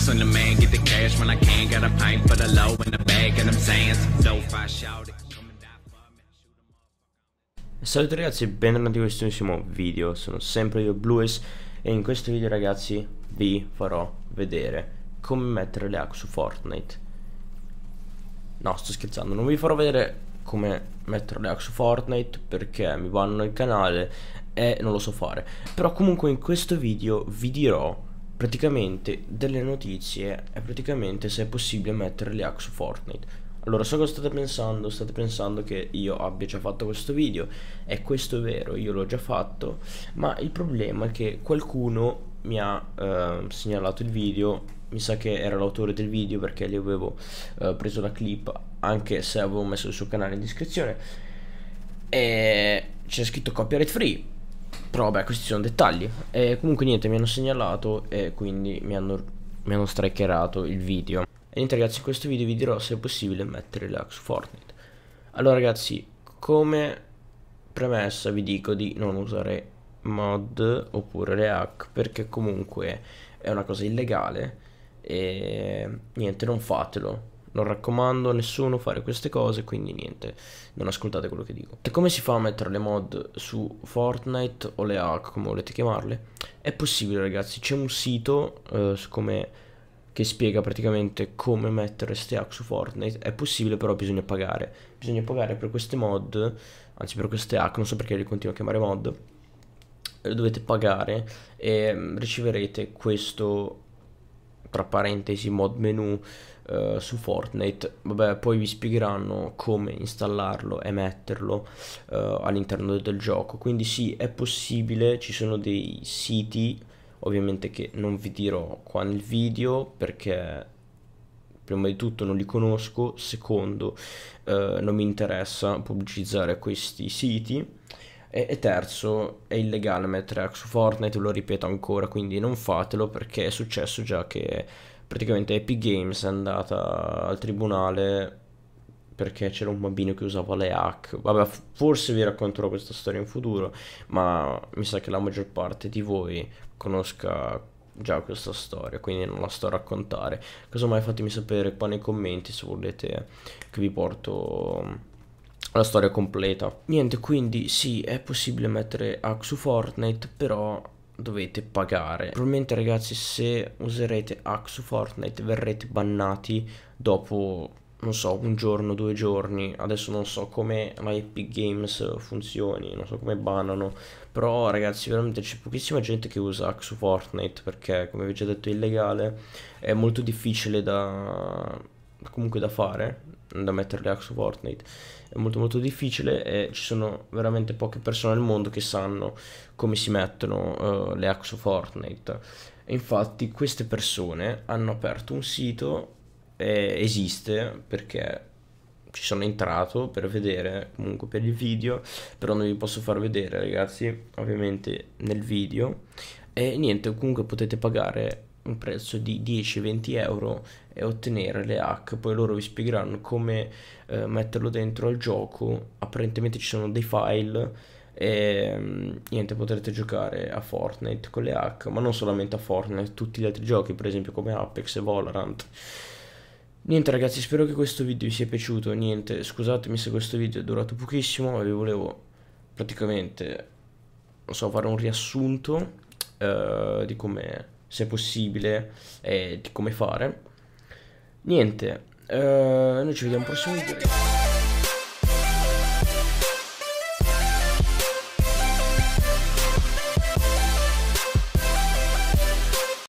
Trunks on the man, get the cash when I can. Got a pint for the low in the bag, and I'm saying some dope, I shout ragazzi benvenuti in questo nuovo video, sono sempre io Blues e in questo video ragazzi vi farò vedere come mettere le hack su Fortnite No sto scherzando, non vi farò vedere come mettere le hack su Fortnite perché mi vanno il canale e non lo so fare Però comunque in questo video vi dirò praticamente delle notizie e praticamente se è possibile mettere le hack su Fortnite. Allora so cosa state pensando, state pensando che io abbia già fatto questo video, e questo è vero, io l'ho già fatto, ma il problema è che qualcuno mi ha eh, segnalato il video, mi sa che era l'autore del video perché gli avevo eh, preso la clip, anche se avevo messo il suo canale in descrizione, e c'è scritto copyright free, però vabbè, questi sono dettagli. E comunque niente, mi hanno segnalato e quindi mi hanno, mi hanno strikerato il video. E niente ragazzi, in questo video vi dirò se è possibile mettere lag su Fortnite. Allora ragazzi, come premessa vi dico di non usare mod oppure le hack perché comunque è una cosa illegale e niente non fatelo non raccomando a nessuno fare queste cose, quindi niente, non ascoltate quello che dico. E come si fa a mettere le mod su Fortnite o le hack, come volete chiamarle? È possibile ragazzi, c'è un sito eh, come, che spiega praticamente come mettere queste hack su Fortnite, è possibile però bisogna pagare, bisogna pagare per queste mod, anzi per queste hack, non so perché le continuo a chiamare mod, eh, dovete pagare e mm, riceverete questo tra parentesi mod menu eh, su Fortnite. Vabbè, poi vi spiegheranno come installarlo e metterlo uh, all'interno del gioco. Quindi sì, è possibile, ci sono dei siti, ovviamente che non vi dirò qua nel video perché prima di tutto non li conosco, secondo eh, non mi interessa pubblicizzare questi siti e, terzo è illegale mettere su Fortnite, lo ripeto ancora, quindi non fatelo perché è successo già che praticamente Epic Games è andata al tribunale perché c'era un bambino che usava le hack. Vabbè, forse vi racconterò questa storia in futuro, ma mi sa che la maggior parte di voi conosca già questa storia, quindi non la sto a raccontare. Casomai fatemi sapere qua nei commenti se volete che vi porto la storia completa. Niente, quindi sì, è possibile mettere hack su Fortnite, però dovete pagare. Probabilmente ragazzi se userete hack su Fortnite verrete bannati dopo non so, un giorno, due giorni, adesso non so come la Epic Games funzioni, non so come bannano, però ragazzi veramente c'è pochissima gente che usa Axe su Fortnite perché come vi ho già detto è illegale, è molto difficile da comunque da fare, da metterle anche su Fortnite è molto molto difficile e ci sono veramente poche persone al mondo che sanno come si mettono uh, le hack su Fortnite e infatti queste persone hanno aperto un sito eh, esiste perché ci sono entrato per vedere comunque per il video però non vi posso far vedere ragazzi ovviamente nel video e niente comunque potete pagare un prezzo di 10-20 euro e ottenere le hack. Poi loro vi spiegheranno come eh, metterlo dentro al gioco. Apparentemente ci sono dei file e mm, niente potrete giocare a Fortnite con le hack ma non solamente a Fortnite tutti gli altri giochi per esempio come Apex e Valorant niente ragazzi spero che questo video vi sia piaciuto niente scusatemi se questo video è durato pochissimo ma vi volevo praticamente non so fare un riassunto eh, di come se possibile, e eh, di come fare. Niente, eh, noi ci vediamo al prossimo video.